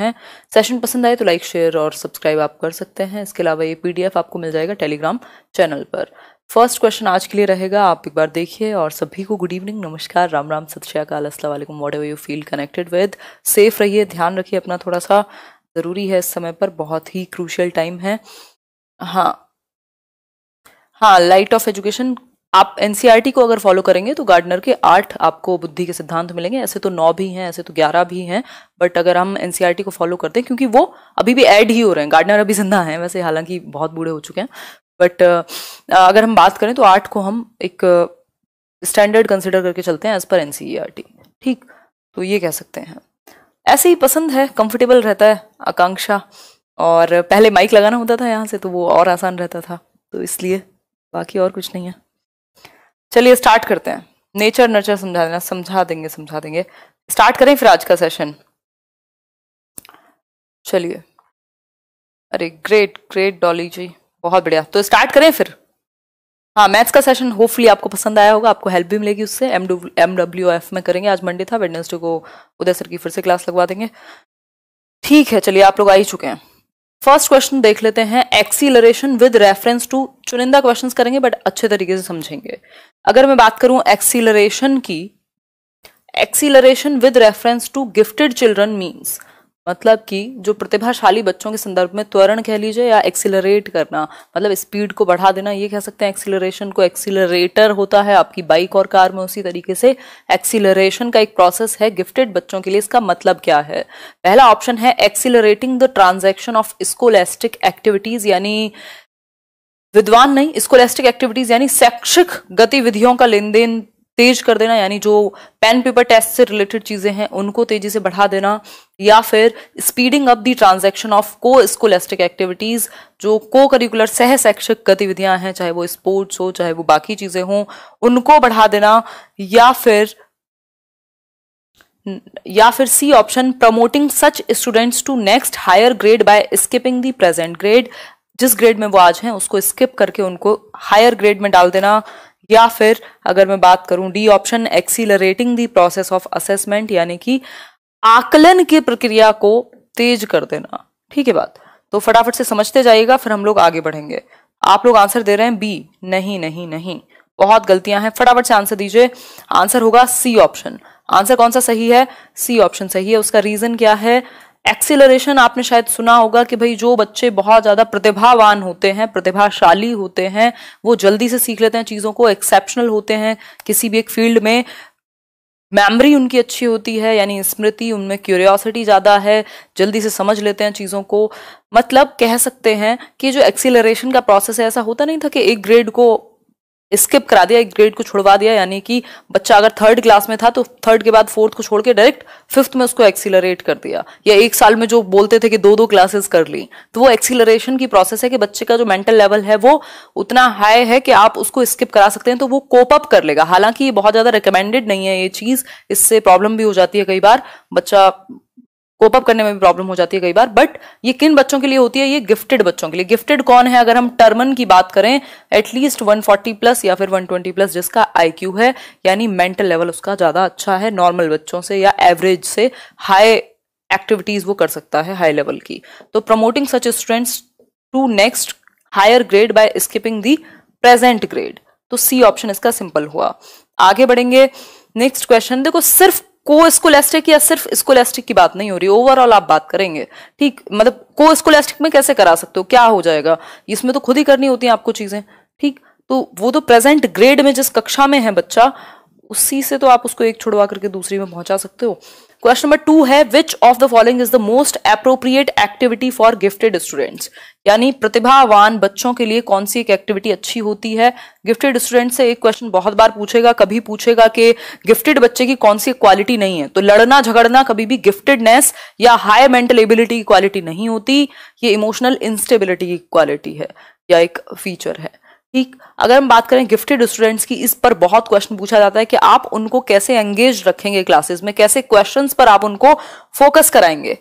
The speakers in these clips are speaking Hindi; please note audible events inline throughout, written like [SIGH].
हैं सेशन पसंद आए तो लाइक शेयर और सब्सक्राइब आप कर सकते हैं इसके अलावा ये पीडीएफ आपको मिल जाएगा टेलीग्राम चैनल पर फर्स्ट क्वेश्चन आज के लिए रहेगा आप एक बार देखिए और सभी को गुड इवनिंग नमस्कार राम राम सत श्रीकाल असला वालेकुम whatever you feel connected with safe रहिए ध्यान रखिए अपना थोड़ा सा ज़रूरी है इस समय पर बहुत ही क्रूशियल टाइम है हाँ हाँ लाइट ऑफ एजुकेशन आप एनसीईआरटी e को अगर फॉलो करेंगे तो गार्डनर के आठ आपको बुद्धि के सिद्धांत मिलेंगे ऐसे तो नौ भी हैं ऐसे तो ग्यारह भी हैं बट अगर हम एनसीईआरटी e को फॉलो करते हैं क्योंकि वो अभी भी ऐड ही हो रहे हैं गार्डनर अभी जिंदा हैं वैसे हालांकि बहुत बूढ़े हो चुके हैं बट अगर हम बात करें तो आठ को हम एक स्टैंडर्ड कंसिडर करके चलते हैं एज पर एन ठीक तो ये कह सकते हैं ऐसे ही पसंद है कंफर्टेबल रहता है आकांक्षा और पहले माइक लगाना होता था यहाँ से तो वो और आसान रहता था तो इसलिए बाकी और कुछ नहीं है चलिए स्टार्ट करते हैं नेचर नर्चर समझा देना समझा देंगे समझा देंगे स्टार्ट करें फिर आज का सेशन चलिए अरे ग्रेट ग्रेट डॉली जी बहुत बढ़िया तो स्टार्ट करें फिर हाँ मैथ्स का सेशन होपफुली आपको पसंद आया होगा आपको हेल्प भी मिलेगी उससे एम एम डब्ल्यू एफ में करेंगे आज मंडे था वेडनेसडे को उदय सर की फिर से क्लास लगवा देंगे ठीक है चलिए आप लोग आ ही चुके हैं फर्स्ट क्वेश्चन देख लेते हैं एक्सीलरेशन विद रेफरेंस टू चुनिंदा क्वेश्चंस करेंगे बट अच्छे तरीके से समझेंगे अगर मैं बात करूं एक्सीलरेशन की acceleration with reference to gifted children means मतलब कि जो प्रतिभाशाली बच्चों के संदर्भ में त्वरण कह लीजिए या एक्सिलरेट करना मतलब स्पीड को बढ़ा देना ये कह सकते हैं एक्सिलरेशन को एक्सिलरेटर होता है आपकी बाइक और कार में उसी तरीके से एक्सिलरेशन का एक प्रोसेस है गिफ्टेड बच्चों के लिए इसका मतलब क्या है पहला ऑप्शन है accelerating the transaction of scholastic activities यानी विद्वान नहीं स्कोलेस्टिक एक्टिविटीज यानी शैक्षिक गतिविधियों का लेन देन तेज कर देना यानी जो पेन पेपर टेस्ट से रिलेटेड चीज़ें हैं उनको तेजी से बढ़ा देना या फिर speeding up the transaction of co-scholastic activities जो को करिकुलर सह शैक्षिक गतिविधियां हैं चाहे वो स्पोर्ट्स हो चाहे वो बाकी चीज़ें हों उनको बढ़ा देना या फिर या फिर C option promoting such students to next higher grade by skipping the present grade जिस ग्रेड में वो आज हैं उसको स्किप करके उनको हायर ग्रेड में डाल देना या फिर अगर मैं बात करूं D option accelerating the process of assessment यानी कि आकलन की प्रक्रिया को तेज कर देना ठीक है बात तो फटाफट से समझते जाइएगा फिर हम लोग आगे बढ़ेंगे आप लोग आंसर दे रहे हैं बी नहीं नहीं नहीं बहुत गलतियां हैं फटाफट से आंसर दीजिए आंसर होगा सी ऑप्शन आंसर कौन सा सही है सी ऑप्शन सही है उसका रीजन क्या है एक्सीलरेशन आपने शायद सुना होगा कि भाई जो बच्चे बहुत ज़्यादा प्रतिभावान होते हैं प्रतिभाशाली होते हैं वो जल्दी से सीख लेते हैं चीज़ों को एक्सेप्शनल होते हैं किसी भी एक फील्ड में मेमोरी उनकी अच्छी होती है यानी स्मृति उनमें क्यूरियोसिटी ज़्यादा है जल्दी से समझ लेते हैं चीज़ों को मतलब कह सकते हैं कि जो एक्सीलरेशन का प्रोसेस है ऐसा होता नहीं था कि एक ग्रेड को स्किप करा दिया एक ग्रेड को छुड़वा दिया यानी कि बच्चा अगर थर्ड क्लास में था तो थर्ड के बाद फोर्थ को छोड़ के डायरेक्ट फिफ्थ में उसको एक्सीलरेट कर दिया या एक साल में जो बोलते थे कि दो दो क्लासेस कर ली तो वो एक्सीलरेशन की प्रोसेस है कि बच्चे का जो मेंटल लेवल है वो उतना हाई है कि आप उसको स्किप करा सकते हैं तो वो कोप अप कर लेगा हालांकि ये बहुत ज्यादा रिकमेंडेड नहीं है ये चीज इससे प्रॉब्लम भी हो जाती है कई बार बच्चा कोप अप करने में भी प्रॉब्लम हो जाती है कई बार बट ये किन बच्चों के लिए होती है ये गिफ्टेड बच्चों के लिए गिफ्टेड कौन है अगर हम टर्मन की बात करें एटलीस्ट 140 प्लस या फिर 120 प्लस जिसका आईक्यू है यानी मेंटल लेवल उसका ज़्यादा अच्छा है नॉर्मल बच्चों से या एवरेज से हाई एक्टिविटीज़ वो कर सकता है हाई लेवल की तो promoting such students to next higher grade by skipping the present grade तो सी ऑप्शन इसका सिंपल हुआ आगे बढ़ेंगे नेक्स्ट क्वेश्चन देखो सिर्फ को स्कोलेस्टिक या सिर्फ स्कोलेस्टिक की बात नहीं हो रही ओवरऑल आप बात करेंगे ठीक मतलब को स्कोलेस्टिक में कैसे करा सकते हो क्या हो जाएगा इसमें तो खुद ही करनी होती है आपको चीजें ठीक तो वो तो प्रेजेंट ग्रेड में जिस कक्षा में है बच्चा उसी से तो आप उसको एक छुड़वा करके दूसरी में पहुंचा सकते हो क्वेश्चन नंबर टू है which of the following is the most appropriate activity for gifted students यानी प्रतिभावान बच्चों के लिए कौन सी एक एक्टिविटी अच्छी होती है गिफ्टेड स्टूडेंट से एक क्वेश्चन बहुत बार पूछेगा कभी पूछेगा कि गिफ्टेड बच्चे की कौन सी क्वालिटी नहीं है तो लड़ना झगड़ना कभी भी गिफ्टेडनेस या हाई मेंटल एबिलिटी की क्वालिटी नहीं होती ये इमोशनल इंस्टेबिलिटी की क्वालिटी है या एक फीचर है ठीक अगर हम बात करें गिफ्टेड स्टूडेंट्स की इस पर बहुत क्वेश्चन पूछा जाता है कि आप उनको कैसे एंगेज रखेंगे क्लासेस में कैसे क्वेश्चंस पर आप उनको फोकस कराएंगे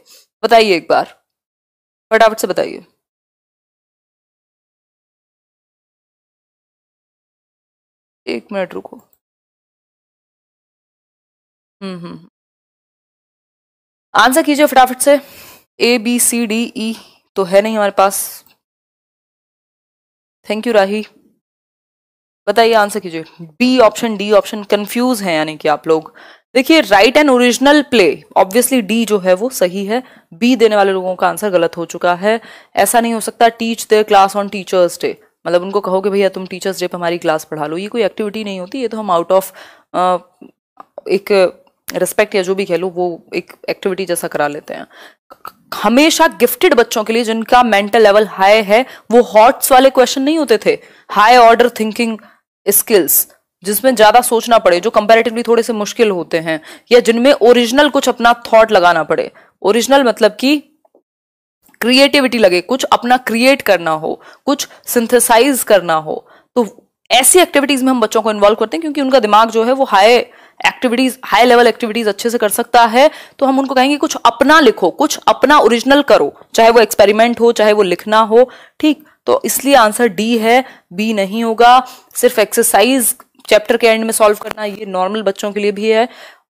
बताइए एक बार फटाफट से बताइए एक मिनट रुको हम्म हम्म, हम्म। आंसर कीजिए फटाफट से A B C D E तो है नहीं हमारे पास थैंक यू राही बताइए आंसर कीजिए B option D option confuse है यानी कि आप लोग देखिए right and original play obviously D जो है वो सही है बी देने वाले लोगों का आंसर गलत हो चुका है ऐसा नहीं हो सकता teach the class on teachers day मतलब उनको कहो कि भैया तुम टीचर्स डे पर हमारी क्लास पढ़ा लो ये कोई एक्टिविटी नहीं होती ये तो हम आउट ऑफ एक रिस्पेक्ट या जो भी कह लो वो एक एक्टिविटी जैसा करा लेते हैं हमेशा गिफ्टेड बच्चों के लिए जिनका मेंटल लेवल हाई है वो हॉट्स वाले क्वेश्चन नहीं होते थे हाई ऑर्डर थिंकिंग स्किल्स जिसमें ज्यादा सोचना पड़े जो कंपैरेटिवली थोड़े से मुश्किल होते हैं या जिनमें ओरिजिनल कुछ अपना थॉट लगाना पड़े ओरिजिनल मतलब कि क्रिएटिविटी लगे कुछ अपना क्रिएट करना हो कुछ सिंथेसाइज करना हो तो ऐसी एक्टिविटीज में हम बच्चों को इन्वॉल्व करते हैं क्योंकि उनका दिमाग जो है वो high activities high level activities अच्छे से कर सकता है तो हम उनको कहेंगे कुछ अपना लिखो कुछ अपना ओरिजिनल करो चाहे वो एक्सपेरिमेंट हो चाहे वो लिखना हो ठीक तो इसलिए आंसर डी है बी नहीं होगा सिर्फ एक्सरसाइज चैप्टर के एंड में सॉल्व करना ये नॉर्मल बच्चों के लिए भी है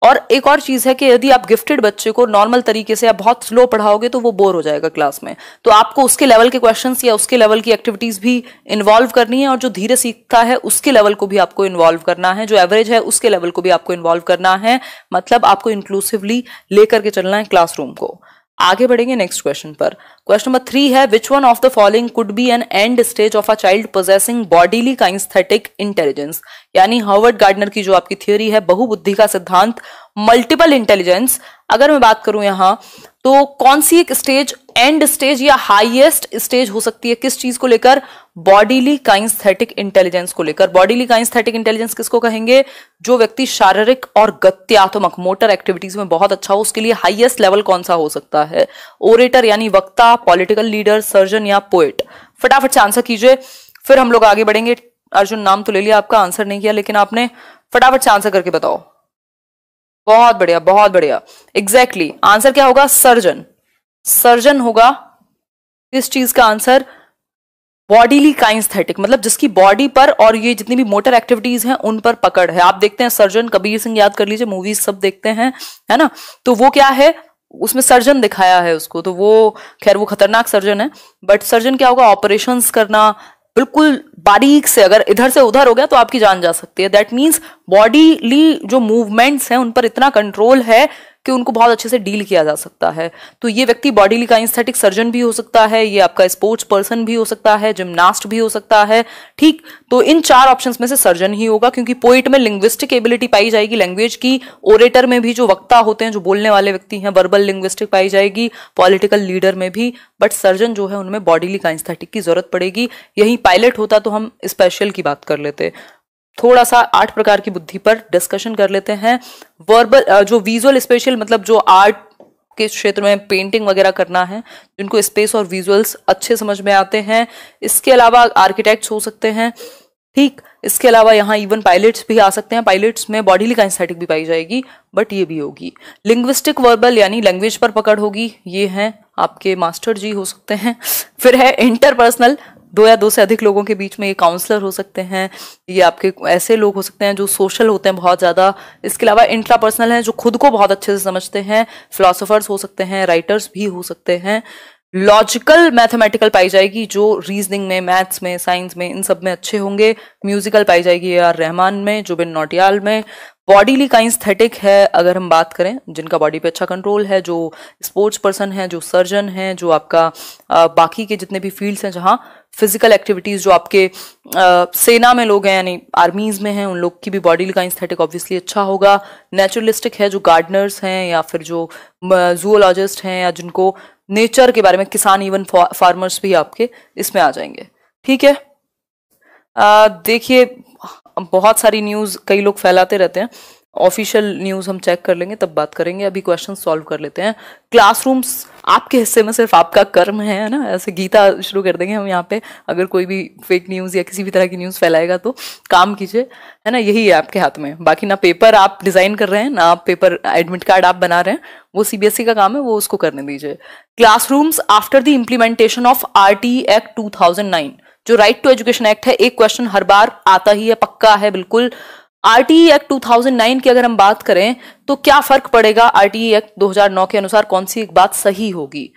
और एक और चीज़ है कि यदि आप गिफ्टेड बच्चे को नॉर्मल तरीके से आप बहुत स्लो पढ़ाओगे तो वो बोर हो जाएगा क्लास में तो आपको उसके लेवल के क्वेश्चन या उसके लेवल की एक्टिविटीज़ भी इन्वॉल्व करनी है और जो धीरे सीखता है उसके लेवल को भी आपको इन्वॉल्व करना है जो एवरेज है उसके लेवल को भी आपको इन्वॉल्व करना है मतलब आपको इंक्लूसिवली लेकर के चलना है क्लासरूम को आगे बढ़ेंगे नेक्स्ट क्वेश्चन पर क्वेश्चन नंबर थ्री है which one of the following could be an end stage of a child possessing bodily kinesthetic intelligence यानी हर्वर्ड गार्डनर की जो आपकी थियोरी है बहुबुद्धि का सिद्धांत मल्टीपल इंटेलिजेंस अगर मैं बात करूं यहां तो कौन सी एक स्टेज एंड स्टेज या हाइएस्ट स्टेज हो सकती है किस चीज को लेकर बॉडीली काइंस्थेटिक इंटेलिजेंस को लेकर बॉडीली काइंस्थेटिक इंटेलिजेंस किसको कहेंगे जो व्यक्ति शारीरिक और गत्यात्मक मोटर एक्टिविटीज में बहुत अच्छा हो उसके लिए हाईएस्ट लेवल कौन सा हो सकता है ओरेटर यानी वक्ता पॉलिटिकल लीडर सर्जन या पोएट फटाफट से आंसर कीजिए फिर हम लोग आगे बढ़ेंगे अर्जुन नाम तो ले लिया आपका आंसर नहीं किया लेकिन आपने फटाफट से आंसर करके बताओ बहुत बढ़िया बहुत बढ़िया एग्जैक्टली exactly. आंसर क्या होगा सर्जन सर्जन होगा इस चीज का आंसर बॉडीली काइंस्थेटिक मतलब जिसकी बॉडी पर और ये जितनी भी मोटर एक्टिविटीज हैं उन पर पकड़ है आप देखते हैं सर्जन कबीर सिंह याद कर लीजिए मूवीज सब देखते हैं है ना तो वो क्या है उसमें सर्जन दिखाया है उसको तो वो खैर वो खतरनाक सर्जन है बट सर्जन क्या होगा ऑपरेशन करना बिल्कुल बारीक से अगर इधर से उधर हो गया तो आपकी जान जा सकती है दैट मीन्स बॉडीली जो मूवमेंट्स हैं उन पर इतना कंट्रोल है कि उनको बहुत अच्छे से डील किया जा सकता है तो ये व्यक्ति बॉडीली काइंस्थेटिक सर्जन भी हो सकता है ये आपका स्पोर्ट्स पर्सन भी हो सकता है जिमनास्ट भी हो सकता है ठीक तो इन चार ऑप्शन में से सर्जन ही होगा क्योंकि पोइट में लिंग्विस्टिक एबिलिटी पाई जाएगी लैंग्वेज की ओरेटर में भी जो वक्ता होते हैं जो बोलने वाले व्यक्ति हैं वर्बल लिंग्विस्टिक पाई जाएगी पॉलिटिकल लीडर में भी बट सर्जन जो है उनमें बॉडीली काइंस्थेटिक की जरूरत पड़ेगी यही पायलट होता तो हम स्पेशल की बात कर लेते थोड़ा सा आठ प्रकार की बुद्धि पर डिस्कशन कर लेते हैं वर्बल जो विजुअल स्पेशल मतलब जो आर्ट के क्षेत्र में पेंटिंग वगैरह करना है जिनको स्पेस और विजुअल्स अच्छे समझ में आते हैं इसके अलावा आर्किटेक्ट्स हो सकते हैं ठीक इसके अलावा यहाँ इवन पायलट्स भी आ सकते हैं पायलट्स में लिखा काइंस्थेटिक भी पाई जाएगी बट ये भी होगी लिंग्विस्टिक वर्बल यानी लैंग्वेज पर पकड़ होगी ये हैं आपके मास्टर जी हो सकते हैं फिर है इंटरपर्सनल दो या दो से अधिक लोगों के बीच में ये काउंसलर हो सकते हैं ये आपके ऐसे लोग हो सकते हैं जो सोशल होते हैं बहुत ज़्यादा इसके अलावा इंट्रा पर्सनल हैं जो खुद को बहुत अच्छे से समझते हैं फिलोसोफर्स हो सकते हैं राइटर्स भी हो सकते हैं लॉजिकल मैथमेटिकल पाई जाएगी जो रीजनिंग में मैथ्स में साइंस में इन सब में अच्छे होंगे म्यूजिकल पाई जाएगी ए आर रहमान में जुबिन नोटियाल में बॉडीली काइंस्थेटिक है अगर हम बात करें जिनका बॉडी पे अच्छा कंट्रोल है जो स्पोर्ट्स पर्सन है जो सर्जन है जो आपका आ, बाकी के जितने भी फील्ड्स हैं जहाँ फिजिकल एक्टिविटीज़ जो आपके आ, सेना में लोग हैं यानी आर्मीज़ में हैं उन लोग की भी बॉडी बॉडीली काइंस्थेटिक ऑब्वियसली अच्छा होगा नेचुरलिस्टिक है जो गार्डनर्स हैं या फिर जो जूलॉजिस्ट हैं या जिनको नेचर के बारे में किसान इवन फार्मर्स भी आपके इसमें आ जाएंगे ठीक है देखिए बहुत सारी न्यूज़ कई लोग फैलाते रहते हैं ऑफिशियल न्यूज़ हम चेक कर लेंगे तब बात करेंगे अभी क्वेश्चन सॉल्व कर लेते हैं क्लासरूम्स आपके हिस्से में सिर्फ आपका कर्म है ना ऐसे गीता शुरू कर देंगे हम यहाँ पे अगर कोई भी फेक न्यूज़ या किसी भी तरह की न्यूज़ फैलाएगा तो काम कीजिए है ना यही है आपके हाथ में बाकी ना पेपर आप डिज़ाइन कर रहे हैं ना पेपर एडमिट कार्ड आप बना रहे हैं वो सीबीएसई e का काम है वो उसको करने दीजिए classrooms after the implementation of R act to जो राइट टू एजुकेशन एक्ट है एक क्वेश्चन हर बार आता ही है पक्का है बिल्कुल आरटीई एक्ट 2009 की अगर हम बात करें तो क्या फर्क पड़ेगा आरटीई एक्ट 2009 के अनुसार कौन सी एक बात सही होगी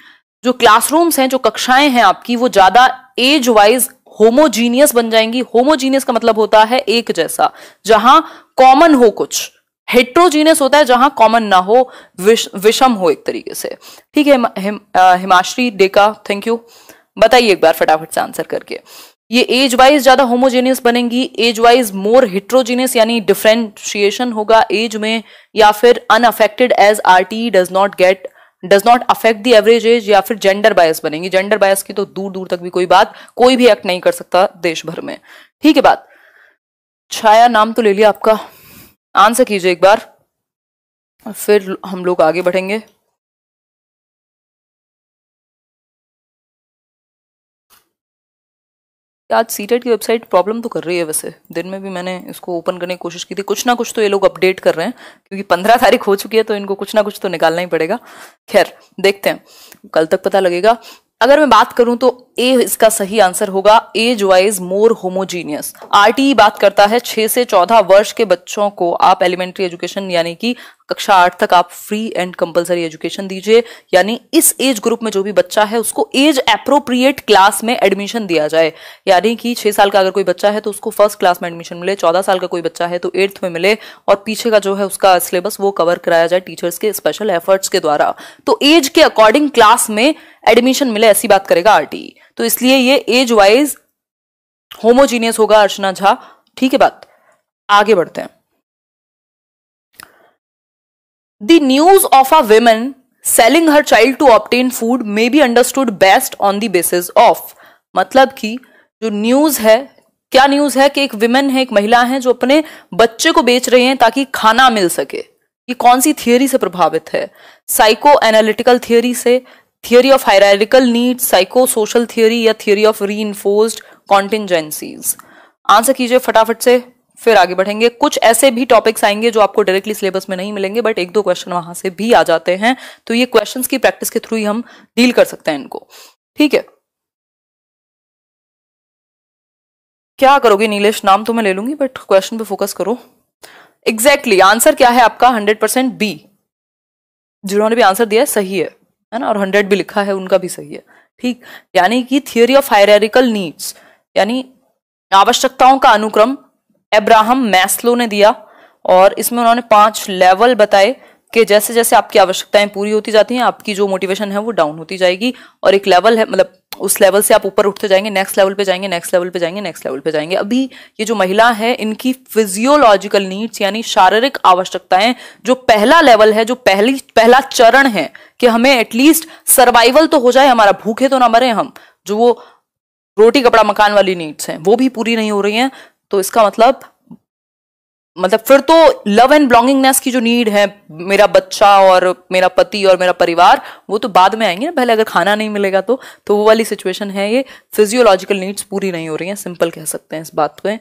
जो क्लासरूम्स हैं जो कक्षाएं हैं आपकी वो ज्यादा एज वाइज होमोजीनियस बन जाएंगी होमोजीनियस का मतलब होता है एक जैसा जहां कॉमन हो कुछ हेट्रोजीनियस होता है जहां कॉमन ना हो विष, विषम हो एक तरीके से ठीक है हिम, हिमाश्री डेका थैंक यू बताइए एक बार फटाफट से आंसर करके ये एज वाइज ज्यादा होमोजेनियस बनेंगी एज वाइज मोर हिट्रोजीनियस यानी डिफ्रेंशिएशन होगा एज में या फिर unaffected age R T does not get does not affect the average age या फिर जेंडर बायस बनेंगी जेंडर बायस की तो दूर दूर तक भी कोई बात कोई भी एक्ट नहीं कर सकता देश भर में ठीक है बात छाया नाम तो ले लिया आपका आंसर कीजिए एक बार फिर हम लोग आगे बढ़ेंगे आज सी e की वेबसाइट प्रॉब्लम तो कर रही है वैसे दिन में भी मैंने इसको ओपन करने की कोशिश की थी कुछ ना कुछ तो ये लोग अपडेट कर रहे हैं क्योंकि पंद्रह तारीख हो चुकी है तो इनको कुछ ना कुछ तो निकालना ही पड़ेगा खैर देखते हैं कल तक पता लगेगा अगर मैं बात करूँ तो ए इसका सही आंसर होगा age wise more homogeneous RTE बात करता है छह से चौदह वर्ष के बच्चों को आप एलिमेंट्री एजुकेशन यानी कि कक्षा आठ तक आप फ्री एंड कंपलसरी एजुकेशन दीजिए यानी इस एज ग्रुप में जो भी बच्चा है उसको एज अप्रोप्रिएट क्लास में एडमिशन दिया जाए यानी कि छह साल का अगर कोई बच्चा है तो उसको फर्स्ट क्लास में एडमिशन मिले चौदह साल का कोई बच्चा है तो एट्थ में मिले और पीछे का जो है उसका सिलेबस वो कवर कराया जाए टीचर्स के स्पेशल एफर्ट्स के द्वारा तो एज के अकॉर्डिंग क्लास में एडमिशन मिले ऐसी बात करेगा आरटीई तो इसलिए ये एज वाइज होमोजीनियस होगा अर्चना झा ठीक है बात आगे बढ़ते हैं the news of a women selling her child to obtain food may be understood best on the basis of मतलब कि जो न्यूज है क्या न्यूज है कि एक विमेन है एक महिला है जो अपने बच्चे को बेच रही हैं ताकि खाना मिल सके ये कौन सी थियोरी से प्रभावित है साइको एनालिटिकल थियोरी से theory of need psycho social theory या theory of reinforced contingencies answer कीजिए फटाफट से फिर आगे बढ़ेंगे कुछ ऐसे भी टॉपिक्स आएंगे जो आपको डायरेक्टली सिलेबस में नहीं मिलेंगे बट एक दो क्वेश्चन वहां से भी आ जाते हैं तो ये क्वेश्चंस की प्रैक्टिस के थ्रू ही हम डील कर सकते हैं इनको ठीक है क्या करोगे नीलेश नाम तो मैं ले लूंगी बट क्वेश्चन पे फोकस करो एग्जैक्टली exactly, आंसर क्या है आपका हंड्रेड परसेंट बी जिन्होंने भी आंसर दिया है सही है है ना और हंड्रेड भी लिखा है उनका भी सही है ठीक यानी कि थियोरी ऑफ हायरिकल नीड्स यानी आवश्यकताओं का अनुक्रम एब्राहम मैस्लो ने दिया और इसमें उन्होंने पांच लेवल बताए कि जैसे जैसे आपकी आवश्यकताएं पूरी होती जाती हैं आपकी जो मोटिवेशन है वो डाउन होती जाएगी और एक लेवल है मतलब उस लेवल से आप ऊपर उठते जाएंगे नेक्स्ट लेवल पे जाएंगे नेक्स्ट लेवल पे जाएंगे नेक्स्ट लेवल पे जाएंगे अभी ये जो महिला है इनकी फिजियोलॉजिकल नीड्स यानी शारीरिक आवश्यकताएं जो पहला लेवल है जो पहली पहला चरण है कि हमें एटलीस्ट सर्वाइवल तो हो जाए हमारा भूखे तो ना मरे हम जो वो रोटी कपड़ा मकान वाली नीड्स हैं वो भी पूरी नहीं हो रही हैं तो इसका मतलब मतलब फिर तो लव एंड बिलोंगिंगनेस की जो नीड है मेरा बच्चा और मेरा पति और मेरा परिवार वो तो बाद में आएंगे ना पहले अगर खाना नहीं मिलेगा तो तो वो वाली सिचुएशन है ये फिजियोलॉजिकल नीड्स पूरी नहीं हो रही हैं सिंपल कह सकते हैं इस बात को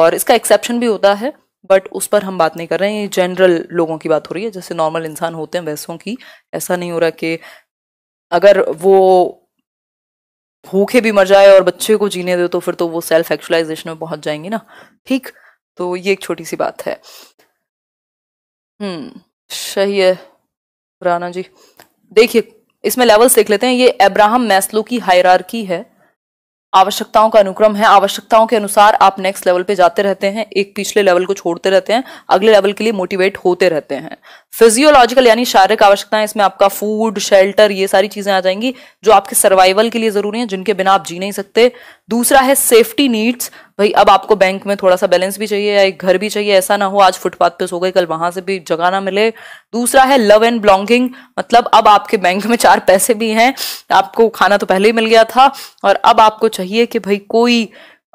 और इसका एक्सेप्शन भी होता है बट उस पर हम बात नहीं कर रहे हैं ये जनरल लोगों की बात हो रही है जैसे नॉर्मल इंसान होते हैं वैसों की ऐसा नहीं हो रहा कि अगर वो भूखे भी मर जाए और बच्चे को जीने दे तो फिर तो वो सेल्फ एक्चुअलाइजेशन में पहुंच जाएंगे ना ठीक तो ये एक छोटी सी बात है हम्म सही है राना जी देखिए इसमें लेवल्स देख लेते हैं ये अब्राहम मैस्लो की हायरार्की है आवश्यकताओं का अनुक्रम है आवश्यकताओं के अनुसार आप नेक्स्ट लेवल पे जाते रहते हैं एक पिछले लेवल को छोड़ते रहते हैं अगले लेवल के लिए मोटिवेट होते रहते हैं फिजियोलॉजिकल यानी शारीरिक आवश्यकताएं इसमें आपका फूड शेल्टर ये सारी चीजें आ जाएंगी जो आपके सर्वाइवल के लिए जरूरी है जिनके बिना आप जी नहीं सकते दूसरा है सेफ्टी नीड्स भाई अब आपको बैंक में थोड़ा सा बैलेंस भी चाहिए या एक घर भी चाहिए ऐसा ना हो आज फुटपाथ पे सो गए कल वहां से भी जगह ना मिले दूसरा है लव एंड बिलोंगिंग मतलब अब आपके बैंक में चार पैसे भी हैं आपको खाना तो पहले ही मिल गया था और अब आपको चाहिए कि भाई कोई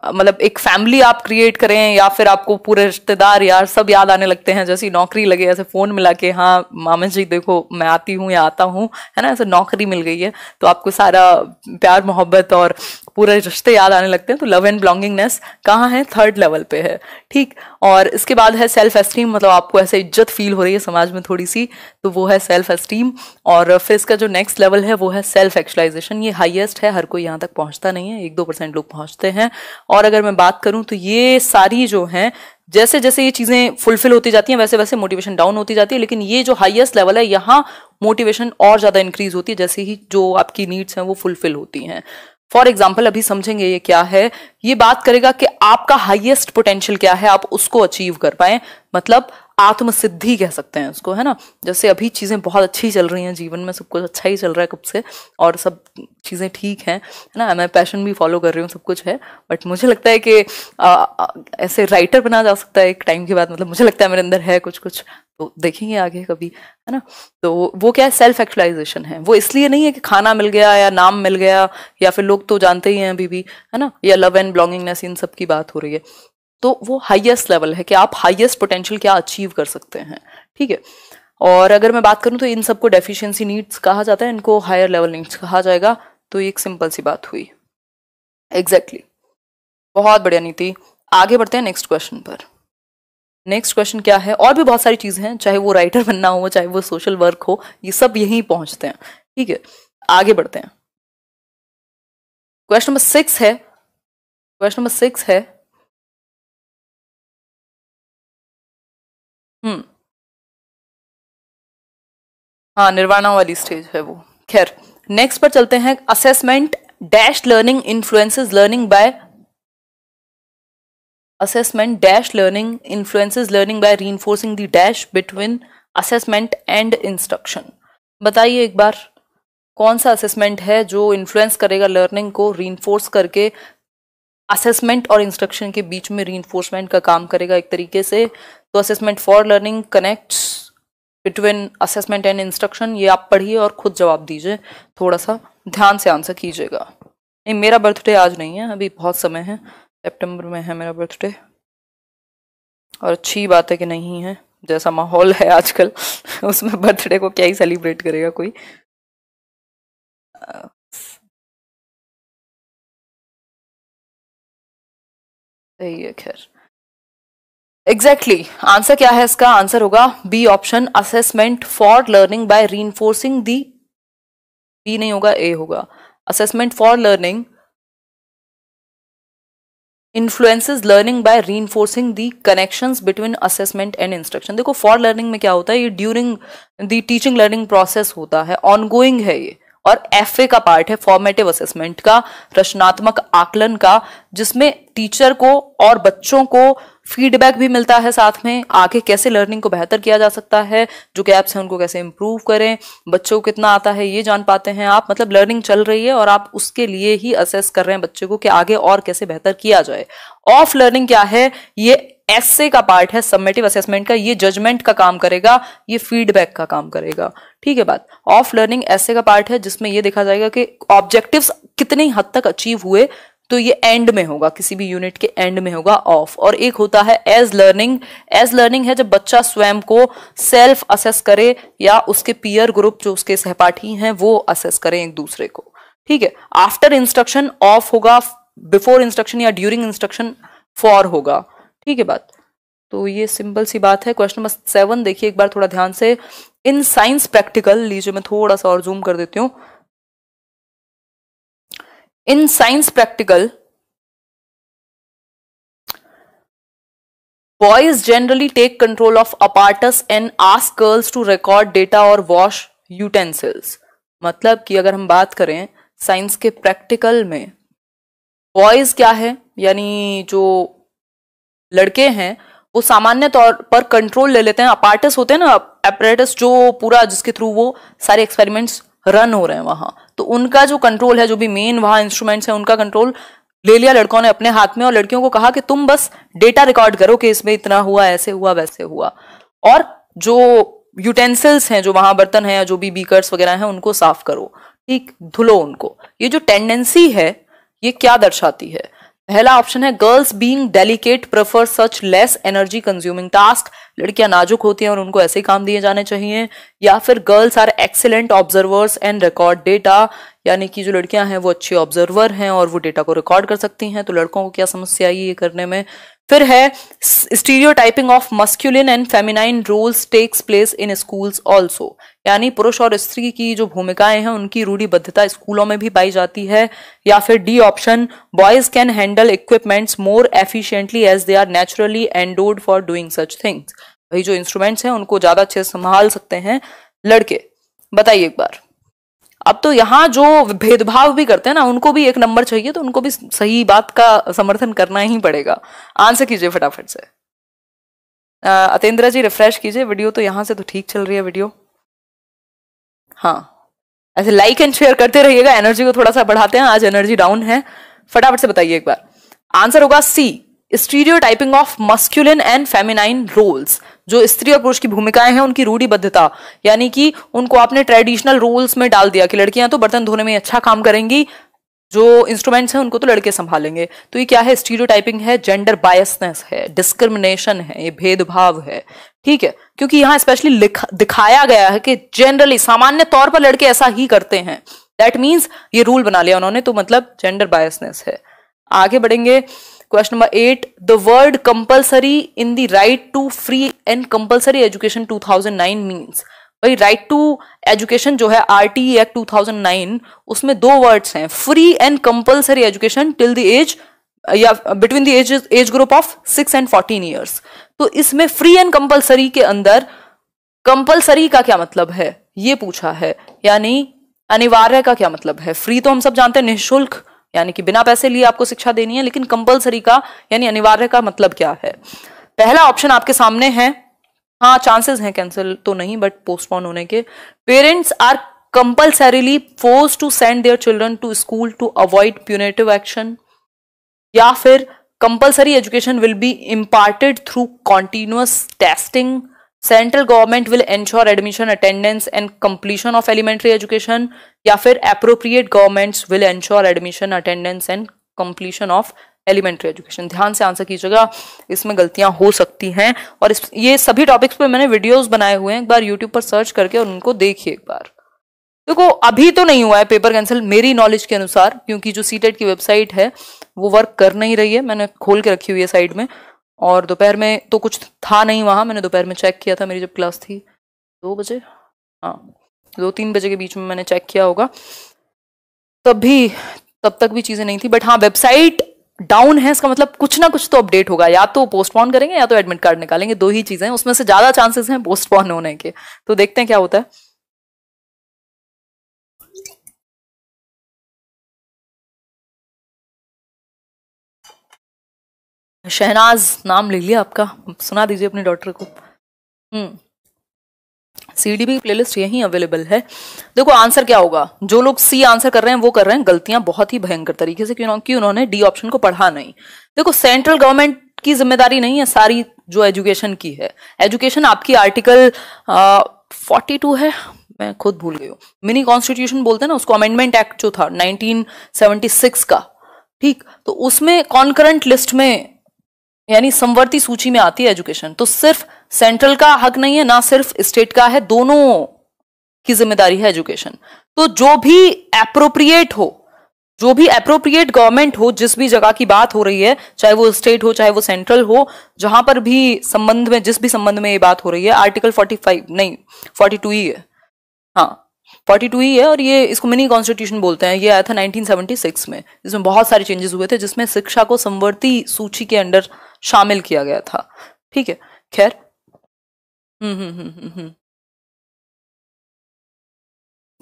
मतलब एक फैमिली आप क्रिएट करें या फिर आपको पूरे रिश्तेदार यार सब याद आने लगते हैं जैसे नौकरी लगे ऐसे फ़ोन मिला के हाँ मामा जी देखो मैं आती हूँ या आता हूँ है ना ऐसे नौकरी मिल गई है तो आपको सारा प्यार मोहब्बत और पूरे रिश्ते याद आने लगते हैं तो लव एंड बिलोंगिंगनेस कहाँ है थर्ड लेवल पे है ठीक और इसके बाद है सेल्फ एस्टीम मतलब आपको ऐसे इज्जत फील हो रही है समाज में थोड़ी सी तो वो है सेल्फ एस्टीम और फिर इसका जो नेक्स्ट लेवल है वो है सेल्फ एक्चुलाइजेशन ये हाइएस्ट है हर कोई यहाँ तक पहुँचता नहीं है एक दो परसेंट लोग पहुँचते हैं और अगर मैं बात करूँ तो ये सारी जो हैं जैसे जैसे ये चीज़ें फुलफिल होती जाती हैं वैसे वैसे मोटिवेशन डाउन होती जाती है लेकिन ये जो हाईएस्ट लेवल है यहाँ मोटिवेशन और ज़्यादा इंक्रीज होती है जैसे ही जो आपकी नीड्स हैं वो फुलफिल होती हैं फॉर एग्जाम्पल अभी समझेंगे ये क्या है ये बात करेगा कि आपका हाइएस्ट पोटेंशियल क्या है आप उसको अचीव कर पाए मतलब आत्मसिद्धि कह सकते हैं उसको है ना जैसे अभी चीज़ें बहुत अच्छी चल रही हैं जीवन में सब कुछ अच्छा ही चल रहा है कब से और सब चीज़ें ठीक हैं है ना मैं पैशन भी फॉलो कर रही हूँ सब कुछ है बट मुझे लगता है कि आ, ऐसे राइटर बना जा सकता है एक टाइम के बाद मतलब मुझे लगता है मेरे अंदर है कुछ कुछ तो देखेंगे आगे कभी है ना तो वो क्या है सेल्फ एक्चुअलाइजेशन है वो इसलिए नहीं है कि खाना मिल गया या नाम मिल गया या फिर लोग तो जानते ही हैं अभी भी है ना या लव एंड बिलोंगिंगनेस इन सब की बात हो रही है तो वो हाईएस्ट लेवल है कि आप हाईएस्ट पोटेंशियल क्या अचीव कर सकते हैं ठीक है और अगर मैं बात करूं तो इन सबको डेफिशिएंसी नीड्स कहा जाता है इनको हायर लेवल नीड्स कहा जाएगा तो एक सिंपल सी बात हुई एग्जैक्टली exactly. बहुत बढ़िया नीति आगे बढ़ते हैं नेक्स्ट क्वेश्चन पर नेक्स्ट क्वेश्चन क्या है और भी बहुत सारी चीज़ें हैं चाहे वो राइटर बनना हो चाहे वो सोशल वर्क हो ये सब यहीं पहुंचते हैं ठीक है आगे बढ़ते हैं क्वेश्चन नंबर सिक्स है क्वेश्चन नंबर सिक्स है हाँ निर्वाणा वाली स्टेज है वो खैर नेक्स्ट पर चलते हैं assessment dash learning influences learning by assessment dash learning influences learning by re the dash between assessment and instruction बताइए एक बार कौन सा असेसमेंट है जो इन्फ्लुएंस करेगा लर्निंग को रीइंफोर्स करके असेसमेंट और इंस्ट्रक्शन के बीच में रीइंफोर्समेंट का काम करेगा एक तरीके से तो assessment for learning connects between assessment and instruction ये आप पढ़िए और खुद जवाब दीजिए थोड़ा सा ध्यान से आंसर कीजिएगा नहीं मेरा बर्थडे आज नहीं है अभी बहुत समय है सेप्टेम्बर में है मेरा बर्थडे और अच्छी बात है कि नहीं है जैसा माहौल है आजकल उसमें बर्थडे को क्या ही सेलिब्रेट करेगा कोई सही है खैर एग्जैक्टली exactly. आंसर क्या है इसका आंसर होगा B option assessment for learning by reinforcing the B नहीं होगा ए होगा assessment for learning influences learning by reinforcing the connection between assessment and instruction देखो फॉर लर्निंग में क्या होता है ये during the teaching learning process होता है ऑनगोइंग है ये और एफ का पार्ट है फॉर्मेटिव असेसमेंट का रचनात्मक आकलन का जिसमें टीचर को और बच्चों को फीडबैक भी मिलता है साथ में आगे कैसे लर्निंग को बेहतर किया जा सकता है जो गैप्स हैं उनको कैसे इम्प्रूव करें बच्चों को कितना आता है ये जान पाते हैं आप मतलब लर्निंग चल रही है और आप उसके लिए ही असेस कर रहे हैं बच्चे को कि आगे और कैसे बेहतर किया जाए ऑफ लर्निंग क्या है ये एसए का पार्ट है सबमेटिव असेसमेंट का ये जजमेंट का काम करेगा ये फीडबैक का काम करेगा ठीक है बात ऑफ लर्निंग एसए का पार्ट है जिसमें ये देखा जाएगा कि ऑब्जेक्टिव्स कितने हद तक अचीव हुए तो ये एंड में होगा किसी भी यूनिट के एंड में होगा ऑफ और एक होता है एज लर्निंग एज लर्निंग है जब बच्चा स्वयं को सेल्फ असेस करे या उसके पीयर ग्रुप जो उसके सहपाठी हैं वो असेस करें एक दूसरे को ठीक है आफ्टर इंस्ट्रक्शन ऑफ होगा बिफोर इंस्ट्रक्शन या ड्यूरिंग इंस्ट्रक्शन फॉर होगा ठीक है बात तो ये सिंपल सी बात है क्वेश्चन नंबर सेवन देखिए एक बार थोड़ा ध्यान से इन साइंस प्रैक्टिकल लीजिए मैं थोड़ा सा और जूम कर देती हूं in science practical boys generally take control of apparatus and ask girls to record data और वॉश यूटेंसिल्स मतलब कि अगर हम बात करें साइंस के प्रैक्टिकल में बॉयज क्या है यानी जो लड़के हैं वो सामान्य तौर पर कंट्रोल ले लेते हैं अपार्टस होते हैं ना अपरेटस जो पूरा जिसके थ्रू वो सारे एक्सपेरिमेंट्स रन हो रहे हैं वहां तो उनका जो कंट्रोल है जो भी मेन वहां इंस्ट्रूमेंट्स है उनका कंट्रोल ले लिया लड़कों ने अपने हाथ में और लड़कियों को कहा कि तुम बस डेटा रिकॉर्ड करो कि इसमें इतना हुआ ऐसे हुआ वैसे हुआ और जो यूटेंसिल्स हैं जो वहां बर्तन हैं जो भी बीकर्स वगैरह हैं उनको साफ करो ठीक धुलो उनको ये जो टेंडेंसी है ये क्या दर्शाती है पहला ऑप्शन है girls being delicate prefer such less energy consuming task लड़कियां नाजुक होती हैं और उनको ऐसे काम दिए जाने चाहिए या फिर girls are excellent observers and record data यानी कि जो लड़कियां हैं वो अच्छी ऑब्जर्वर हैं और वो डेटा को रिकॉर्ड कर सकती हैं तो लड़कों को क्या समस्या आई ये करने में फिर है stereotyping of masculine and feminine roles takes place in schools also यानी पुरुष और स्त्री की जो भूमिकाएं हैं उनकी रूढ़ीबद्धता स्कूलों में भी पाई जाती है या फिर D option boys can handle equipments more efficiently as they are naturally endowed for doing such things भाई जो इंस्ट्रूमेंट्स हैं उनको ज्यादा अच्छे संभाल सकते हैं लड़के बताइए एक बार अब तो यहाँ जो भेदभाव भी करते हैं ना उनको भी एक नंबर चाहिए तो उनको भी सही बात का समर्थन करना ही पड़ेगा आंसर कीजिए फटाफट से अतेंद्रा जी रिफ्रेश कीजिए वीडियो तो यहाँ से तो ठीक चल रही है वीडियो हाँ ऐसे लाइक एंड शेयर करते रहिएगा एनर्जी को थोड़ा सा बढ़ाते हैं आज एनर्जी डाउन है फटाफट से बताइए एक बार आंसर होगा C stereotyping of masculine and feminine roles जो स्त्री और पुरुष की भूमिकाएं हैं उनकी रूढ़ीबद्धता यानी कि उनको आपने ट्रेडिशनल रोल्स में डाल दिया कि लड़कियां तो बर्तन धोने में अच्छा काम करेंगी जो इंस्ट्रूमेंट्स हैं उनको तो लड़के संभालेंगे तो ये क्या है स्टीरियोटाइपिंग है जेंडर बायसनेस है डिस्क्रिमिनेशन है ये भेदभाव है ठीक है क्योंकि यहाँ स्पेशली दिखाया गया है कि जनरली सामान्य तौर पर लड़के ऐसा ही करते हैं दैट मीन्स ये रूल बना लिया उन्होंने तो मतलब जेंडर बायसनेस है आगे बढ़ेंगे question number eight the word compulsory in the right to free and compulsory education 2009 means भाई राइट टू एजुकेशन जो है R T act two thousand nine उसमें दो वर्ड्स हैं free and compulsory education till the age या between the age age group of six and fourteen years तो इसमें फ्री एंड कंपल्सरी के अंदर कंपल्सरी का क्या मतलब है ये पूछा है यानी अनिवार्य का क्या मतलब है फ्री तो हम सब जानते हैं निःशुल्क यानी कि बिना पैसे लिए आपको शिक्षा देनी है लेकिन कंपलसरी का यानी अनिवार्य का मतलब क्या है पहला ऑप्शन आपके सामने है हाँ चांसेस हैं कैंसिल तो नहीं बट पोस्टपोन होने के parents are compulsorily force to send their children to school to avoid punitive action या फिर compulsory education will be imparted through continuous testing central government will ensure admission attendance and completion of elementary education या फिर appropriate governments will ensure admission attendance and completion of elementary education ध्यान से आंसर कीजिएगा इसमें गलतियां हो सकती हैं और इस ये सभी टॉपिक्स पे मैंने वीडियोस बनाए हुए हैं एक बार यूट्यूब पर सर्च करके और उनको देखिए एक बार देखो तो अभी तो नहीं हुआ है पेपर कैंसिल मेरी नॉलेज के अनुसार क्योंकि जो सीटेट की वेबसाइट है वो वर्क कर नहीं रही है मैंने खोल के रखी हुई है साइड में और दोपहर में तो कुछ था नहीं वहाँ मैंने दोपहर में चेक किया था मेरी जब क्लास थी दो बजे हाँ दो तीन बजे के बीच में मैंने चेक किया होगा तब भी तब तक भी चीज़ें नहीं थी बट हाँ वेबसाइट डाउन है इसका मतलब कुछ ना कुछ तो अपडेट होगा या तो पोस्टपोन करेंगे या तो एडमिट कार्ड निकालेंगे दो ही चीज़ें उसमें से ज़्यादा चांसेस हैं पोस्टपोन होने के तो देखते हैं क्या होता है शहनाज नाम ले लिया आपका सुना दीजिए अपने डॉटर को सीडी भी प्लेलिस्ट यही अवेलेबल है देखो आंसर क्या होगा जो लोग सी आंसर कर रहे हैं वो कर रहे हैं गलतियां बहुत ही भयंकर तरीके से क्योंकि उन्होंने डी ऑप्शन को पढ़ा नहीं देखो सेंट्रल गवर्नमेंट की जिम्मेदारी नहीं है सारी जो एजुकेशन की है एजुकेशन आपकी आर्टिकल फोर्टी टू है मैं खुद भूल गई हूँ मिनी कॉन्स्टिट्यूशन बोलते हैं ना उसको अमेंडमेंट एक्ट जो था सिक्स का ठीक तो उसमें कॉन्करेंट लिस्ट में यानी समवर्ती सूची में आती है एजुकेशन तो सिर्फ सेंट्रल का हक नहीं है ना सिर्फ स्टेट का है दोनों की जिम्मेदारी है एजुकेशन तो जो भी एप्रोप्रिएट हो जो भी अप्रोप्रिएट गवर्नमेंट हो जिस भी जगह की बात हो रही है चाहे वो स्टेट हो चाहे वो सेंट्रल हो जहां पर भी संबंध में जिस भी संबंध में ये बात हो रही है आर्टिकल 45 नहीं 42 ही है हाँ 42 ही है और ये इसको मिनी कॉन्स्टिट्यूशन बोलते हैं ये आया था 1976 में इसमें बहुत सारे चेंजेस हुए थे जिसमें शिक्षा को संवर्ती सूची के अंडर शामिल किया गया था ठीक है खैर हम्म, हम्म हम्म हम्म हम्म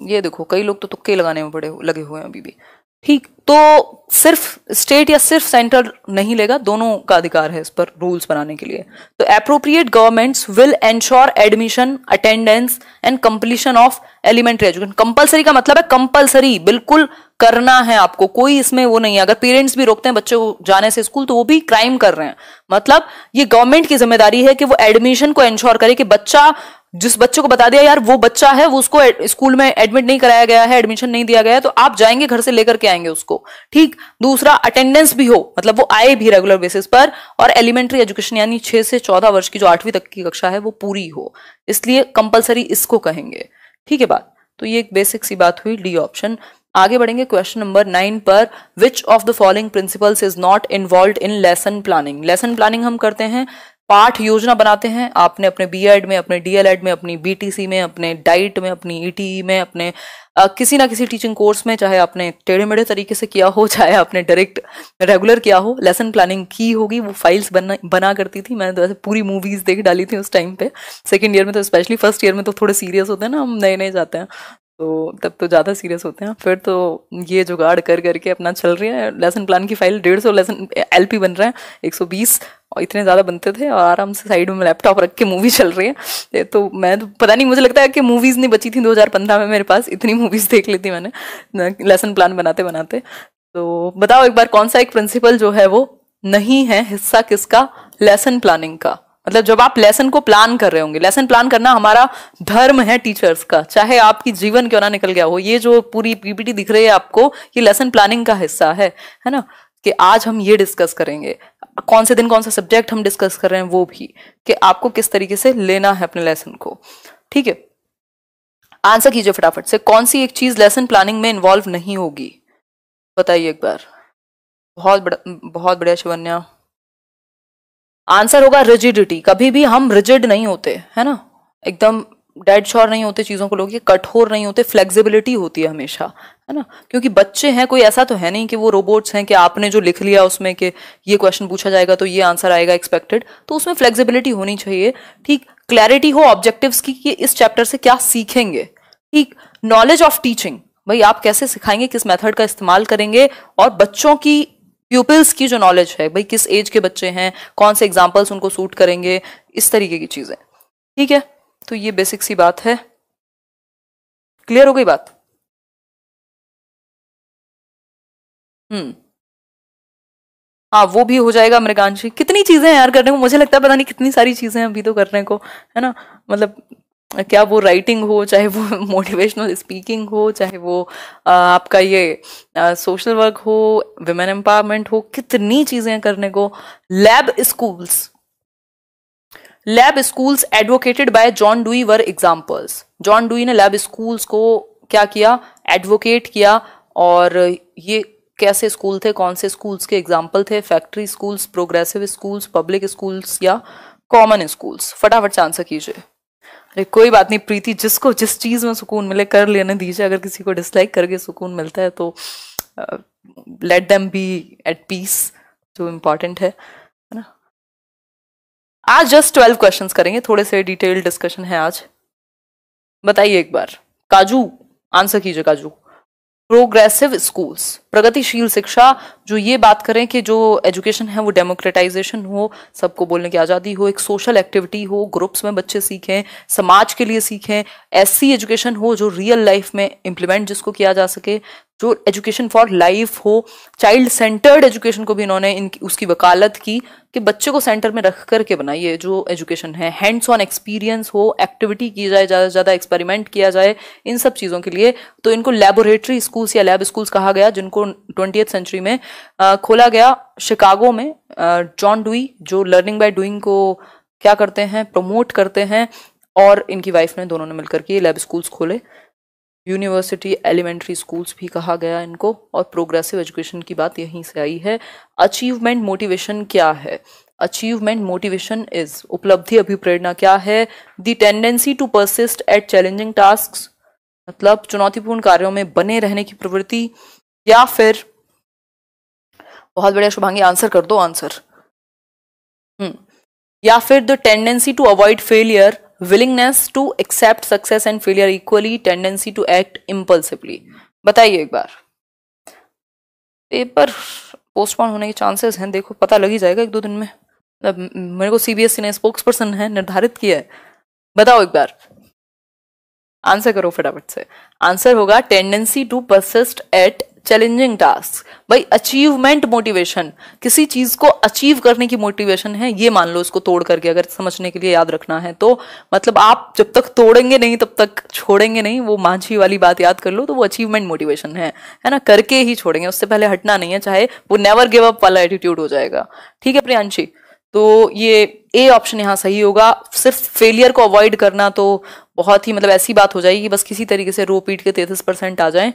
ये देखो कई लोग तो तुक्के लगाने में पड़े लगे हुए हैं अभी भी ठीक तो सिर्फ स्टेट या सिर्फ सेंटर नहीं लेगा दोनों का अधिकार है इस पर रूल्स बनाने के लिए तो appropriate governments will ensure admission attendance and completion of elementary education compulsory का मतलब है कंपलसरी बिल्कुल करना है आपको कोई इसमें वो नहीं है अगर पेरेंट्स भी रोकते हैं बच्चे को जाने से स्कूल तो वो भी क्राइम कर रहे हैं मतलब ये गवर्नमेंट की जिम्मेदारी है कि वो एडमिशन को एंश्योर करे कि बच्चा जिस बच्चे को बता दिया यार वो बच्चा है वो उसको स्कूल में एडमिट नहीं कराया गया है एडमिशन नहीं दिया गया है तो आप जाएंगे घर से लेकर के आएंगे उसको को ठीक दूसरा अटेंडेंस भी हो मतलब वो आए भी रेगुलर बेसिस पर और एलिमेंट्री एजुकेशन यानी छह से चौदह वर्ष की जो आठवीं तक की कक्षा है वो पूरी हो इसलिए कंपलसरी इसको कहेंगे ठीक है बात तो ये एक बेसिक सी बात हुई डी ऑप्शन आगे बढ़ेंगे क्वेश्चन नंबर नाइन पर which of the following principles is not involve in lesson planning lesson planning हम करते हैं पाठ योजना बनाते हैं आपने अपने बीएड में अपने डीएलएड में अपनी बीटीसी में अपने डाइट में अपनी ईटीई e e में अपने आ, किसी ना किसी टीचिंग कोर्स में चाहे आपने टेढ़े मेढ़े तरीके से किया हो चाहे आपने डायरेक्ट रेगुलर किया हो लेसन प्लानिंग की होगी वो फाइल्स बना बना करती थी मैंने तो ऐसे पूरी मूवीज देख डाली थी उस टाइम पे सेकेंड ईयर में तो स्पेशली फर्स्ट ईयर में तो थोड़े सीरियस होते हैं ना हम नए नए जाते हैं तो तब तो ज़्यादा सीरियस होते हैं फिर तो ये जुगाड़ कर करके अपना चल रही है लेसन प्लान की फाइल डेढ़ सौ लेसन एल बन रहा है एक सौ बीस और इतने ज़्यादा बनते थे और आराम से साइड में लैपटॉप रख के मूवी चल रही है तो मैं तो पता नहीं मुझे लगता है कि मूवीज़ नहीं बची थी 2015 में मेरे पास इतनी मूवीज़ देख ली थी मैंने लेसन प्लान बनाते बनाते तो बताओ एक बार कौन सा एक प्रिंसिपल जो है वो नहीं है हिस्सा किसका लेसन प्लानिंग का मतलब जब आप लेसन को प्लान कर रहे होंगे लेसन प्लान करना हमारा धर्म है टीचर्स का चाहे आपकी जीवन क्यों ना निकल गया हो ये जो पूरी पीपीटी दिख रही है आपको ये लेसन प्लानिंग का हिस्सा है है ना कि आज हम ये डिस्कस करेंगे कौन से दिन कौन सा सब्जेक्ट हम डिस्कस कर रहे हैं वो भी कि आपको किस तरीके से लेना है अपने लेसन को ठीक है आंसर कीजिए फटाफट से कौन सी एक चीज लेसन प्लानिंग में इन्वॉल्व नहीं होगी बताइए एक बार बहुत बड़ा बहुत बढ़िया शिवन्या आंसर होगा रिजिडिटी कभी भी हम रिजिड नहीं होते है ना एकदम डेड श्योर नहीं होते चीज़ों को लोग ये कठोर नहीं होते फ्लेक्सिबिलिटी होती है हमेशा है ना क्योंकि बच्चे हैं कोई ऐसा तो है नहीं कि वो रोबोट्स हैं कि आपने जो लिख लिया उसमें कि ये क्वेश्चन पूछा जाएगा तो ये आंसर आएगा एक्सपेक्टेड तो उसमें फ्लेक्सिबिलिटी होनी चाहिए ठीक क्लैरिटी हो ऑब्जेक्टिव्स की कि इस चैप्टर से क्या सीखेंगे ठीक नॉलेज ऑफ टीचिंग भाई आप कैसे सिखाएंगे किस मेथड का इस्तेमाल करेंगे और बच्चों की प्यूपल्स की जो नॉलेज है भाई किस एज के बच्चे हैं कौन से एग्जाम्पल्स उनको सूट करेंगे इस तरीके की चीज़ें ठीक है तो ये बेसिक सी बात है क्लियर हो गई बात हम्म हाँ वो भी हो जाएगा मृगांशी कितनी चीजें यार करने को मुझे लगता है पता नहीं कितनी सारी चीजें हैं अभी तो करने को है ना मतलब क्या वो राइटिंग हो चाहे वो मोटिवेशनल [LAUGHS] स्पीकिंग हो चाहे वो आ, आपका ये सोशल वर्क हो वुमेन एम्पावरमेंट हो कितनी चीज़ें करने को lab schools lab schools advocated by John Dewey were examples John Dewey ने लैब स्कूल्स को क्या किया एडवोकेट किया और ये कैसे स्कूल थे कौन से स्कूल्स के एग्जांपल थे factory schools progressive schools public schools या कॉमन स्कूल्स फटाफट से आंसर कीजिए अरे कोई बात नहीं प्रीति जिसको जिस चीज़ में सुकून मिले कर लेने दीजिए अगर किसी को डिसलाइक करके सुकून मिलता है तो let them be at peace जो इम्पॉर्टेंट है आज जस्ट ट्वेल्व क्वेश्चन करेंगे थोड़े से डिटेल डिस्कशन है आज बताइए एक बार काजू आंसर कीजिए काजू प्रोग्रेसिव स्कूल्स प्रगतिशील शिक्षा जो ये बात करें कि जो एजुकेशन है वो डेमोक्रेटाइजेशन हो सबको बोलने की आज़ादी हो एक सोशल एक्टिविटी हो ग्रुप्स में बच्चे सीखें समाज के लिए सीखें ऐसी एजुकेशन हो जो रियल लाइफ में इम्प्लीमेंट जिसको किया जा सके जो एजुकेशन फॉर लाइफ हो चाइल्ड सेंटर्ड एजुकेशन को भी इन्होंने इनकी उसकी वकालत की कि बच्चे को सेंटर में रख करके बनाइए जो एजुकेशन है हैंड्स ऑन एक्सपीरियंस हो एक्टिविटी की जाए ज़्यादा से ज़्यादा एक्सपेरिमेंट किया जाए इन सब चीज़ों के लिए तो इनको लेबोरेटरी स्कूल्स या लैब स्कूल्स कहा गया जिनको ट्वेंटी सेंचुरी में आ, खोला गया शिकागो में जॉन डुई जो लर्निंग बाय डूइंग को क्या करते हैं प्रमोट करते हैं और इनकी वाइफ ने दोनों ने मिलकर के लैब स्कूल्स खोले यूनिवर्सिटी एलिमेंट्री स्कूल्स भी कहा गया इनको और प्रोग्रेसिव एजुकेशन की बात यहीं से आई है अचीवमेंट मोटिवेशन क्या है अचीवमेंट मोटिवेशन इज उपलब्धि अभिप्रेरणा क्या है the tendency to persist at challenging task मतलब चुनौतीपूर्ण कार्यों में बने रहने की प्रवृत्ति या फिर बहुत बढ़िया शुभांगी आंसर कर दो आंसर हम्म, या फिर the tendency to avoid failure willingness to accept success and failure equally tendency to act impulsively बताइए एक बार पेपर पोस्टपोन होने के चांसेस हैं देखो पता लग ही जाएगा एक दो दिन में मेरे को सीबीएसई ने स्पोक्स पर्सन है निर्धारित किया है बताओ एक बार आंसर करो फटाफट से आंसर होगा tendency to persist at challenging task भाई अचीवमेंट मोटिवेशन किसी चीज को अचीव करने की मोटिवेशन है ये मान लो इसको तोड़ करके अगर समझने के लिए याद रखना है तो मतलब आप जब तक तोड़ेंगे नहीं तब तक छोड़ेंगे नहीं वो मांझी वाली बात याद कर लो तो वो अचीवमेंट मोटिवेशन है है ना करके ही छोड़ेंगे उससे पहले हटना नहीं है चाहे वो नेवर गिव अप वाला एटीट्यूड हो जाएगा ठीक है प्रियांशी तो ये ए ऑप्शन यहाँ सही होगा सिर्फ फेलियर को अवॉइड करना तो बहुत ही मतलब ऐसी बात हो जाएगी बस किसी तरीके से रो पीट के तैतीस परसेंट आ जाए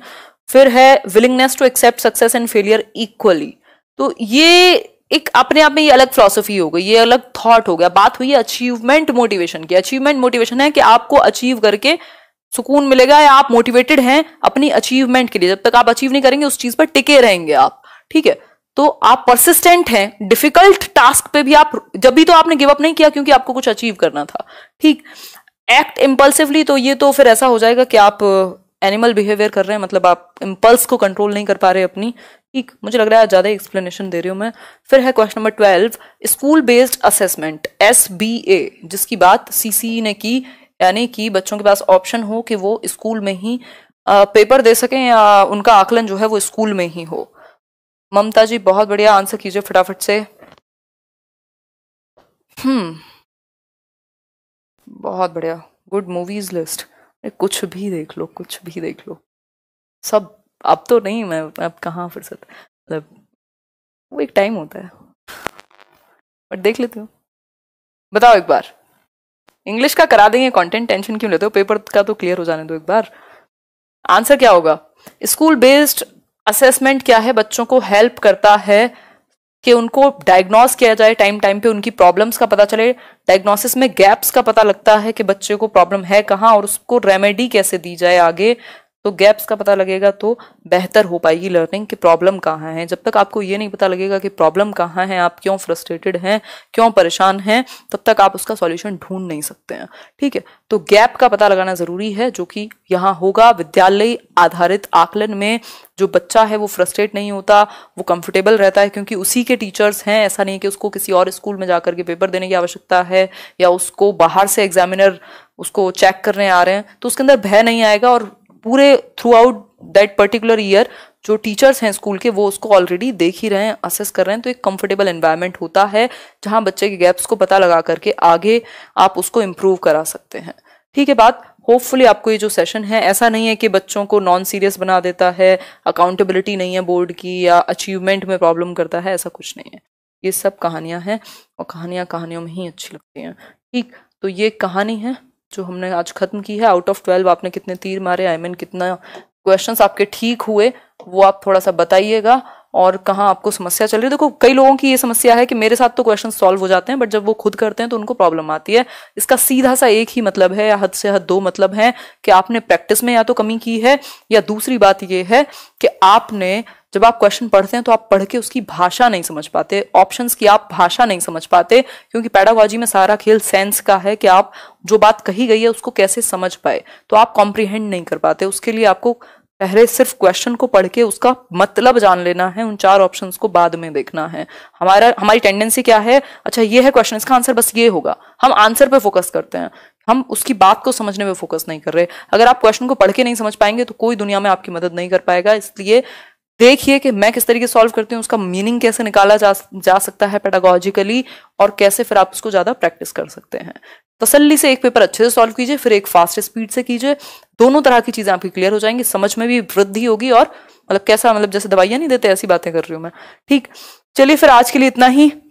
फिर है willingness to accept success and failure equally तो ये एक अपने आप में ये अलग फिलोसफी हो गई ये अलग थॉट हो गया बात हुई अचीवमेंट मोटिवेशन की अचीवमेंट मोटिवेशन है कि आपको अचीव करके सुकून मिलेगा या आप मोटिवेटेड हैं अपनी अचीवमेंट के लिए जब तक आप अचीव नहीं करेंगे उस चीज पर टिके रहेंगे आप ठीक है तो आप परसिस्टेंट हैं डिफिकल्ट टास्क पे भी आप जब भी तो आपने गिव अप नहीं किया क्योंकि आपको कुछ अचीव करना था ठीक एक्ट इम्पल्सिवली तो ये तो फिर ऐसा हो जाएगा कि आप एनिमल बिहेवियर कर रहे हैं मतलब आप इम्पल्स को कंट्रोल नहीं कर पा रहे अपनी ठीक मुझे लग रहा है ज़्यादा एक्सप्लेनेशन दे रही हूँ मैं फिर है question number twelve school based assessment S B A जिसकी बात सी सी e ने की यानी कि बच्चों के पास ऑप्शन हो कि वो स्कूल में ही आ, पेपर दे सकें या उनका आकलन जो है वो स्कूल में ही हो ममता जी बहुत बढ़िया आंसर कीजिए फटाफट से हम्म बहुत बढ़िया गुड मूवीज लिस्ट कुछ भी देख लो कुछ भी देख लो सब अब तो नहीं मैं अब कहाँ फुर्सत मतलब वो एक टाइम होता है बट देख लेती हूँ बताओ एक बार इंग्लिश का करा देंगे कंटेंट टेंशन क्यों लेते हो पेपर का तो क्लियर हो जाने दो एक बार आंसर क्या होगा स्कूल बेस्ड असेसमेंट क्या है बच्चों को हेल्प करता है कि उनको डायग्नोस किया जाए टाइम टाइम पे उनकी प्रॉब्लम्स का पता चले डायग्नोसिस में गैप्स का पता लगता है कि बच्चे को प्रॉब्लम है कहाँ और उसको रेमेडी कैसे दी जाए आगे तो गैप्स का पता लगेगा तो बेहतर हो पाएगी लर्निंग कि प्रॉब्लम कहाँ है जब तक आपको ये नहीं पता लगेगा कि प्रॉब्लम कहाँ है आप क्यों फ्रस्ट्रेटेड हैं क्यों परेशान हैं तब तक आप उसका सॉल्यूशन ढूंढ नहीं सकते हैं ठीक है तो गैप का पता लगाना ज़रूरी है जो कि यहाँ होगा विद्यालय आधारित आकलन में जो बच्चा है वो फ्रस्ट्रेट नहीं होता वो कंफर्टेबल रहता है क्योंकि उसी के टीचर्स हैं ऐसा नहीं कि उसको किसी और स्कूल में जाकर के पेपर देने की आवश्यकता है या उसको बाहर से एग्जामिनर उसको चेक करने आ रहे हैं तो उसके अंदर भय नहीं आएगा और पूरे throughout that particular year जो टीचर्स हैं स्कूल के वो उसको ऑलरेडी देख ही रहे हैं असेस कर रहे हैं तो एक कंफर्टेबल एनवायरनमेंट होता है जहां बच्चे के गैप्स को पता लगा करके आगे आप उसको इम्प्रूव करा सकते हैं ठीक है बात होपफुली आपको ये जो सेशन है ऐसा नहीं है कि बच्चों को नॉन सीरियस बना देता है अकाउंटेबिलिटी नहीं है बोर्ड की या अचीवमेंट में प्रॉब्लम करता है ऐसा कुछ नहीं है ये सब कहानियां हैं और कहानियां कहानियों में ही अच्छी लगती हैं ठीक तो ये कहानी है जो हमने आज खत्म की है आउट ऑफ ट्वेल्व आपने कितने तीर मारे आई I मीन mean, कितना क्वेश्चंस आपके ठीक हुए वो आप थोड़ा सा बताइएगा और कहाँ आपको समस्या चल रही है देखो कई लोगों की ये समस्या है कि मेरे साथ तो क्वेश्चन सॉल्व हो जाते हैं बट जब वो खुद करते हैं तो उनको प्रॉब्लम आती है इसका सीधा सा एक ही मतलब है या हद से हद दो मतलब है कि आपने प्रैक्टिस में या तो कमी की है या दूसरी बात ये है कि आपने जब आप क्वेश्चन पढ़ते हैं तो आप पढ़ के उसकी भाषा नहीं समझ पाते ऑप्शंस की आप भाषा नहीं समझ पाते क्योंकि पैडागॉजी में सारा खेल सेंस का है कि आप जो बात कही गई है उसको कैसे समझ पाए तो आप कॉम्प्रीहेंड नहीं कर पाते उसके लिए आपको पहले सिर्फ क्वेश्चन को पढ़ के उसका मतलब जान लेना है उन चार ऑप्शन को बाद में देखना है हमारा हमारी टेंडेंसी क्या है अच्छा ये है क्वेश्चन इसका आंसर बस ये होगा हम आंसर पर फोकस करते हैं हम उसकी बात को समझने में फोकस नहीं कर रहे अगर आप क्वेश्चन को पढ़ के नहीं समझ पाएंगे तो कोई दुनिया में आपकी मदद नहीं कर पाएगा इसलिए देखिए कि मैं किस तरीके सॉल्व करती हूँ उसका मीनिंग कैसे निकाला जा जा सकता है पेडागोजिकली और कैसे फिर आप उसको ज़्यादा प्रैक्टिस कर सकते हैं तसल्ली से एक पेपर अच्छे से सॉल्व कीजिए फिर एक फास्ट स्पीड से कीजिए दोनों तरह की चीज़ें आपकी क्लियर हो जाएंगी समझ में भी वृद्धि होगी और मतलब कैसा मतलब जैसे दवाइयाँ नहीं देते ऐसी बातें कर रही हूं मैं ठीक चलिए फिर आज के लिए इतना ही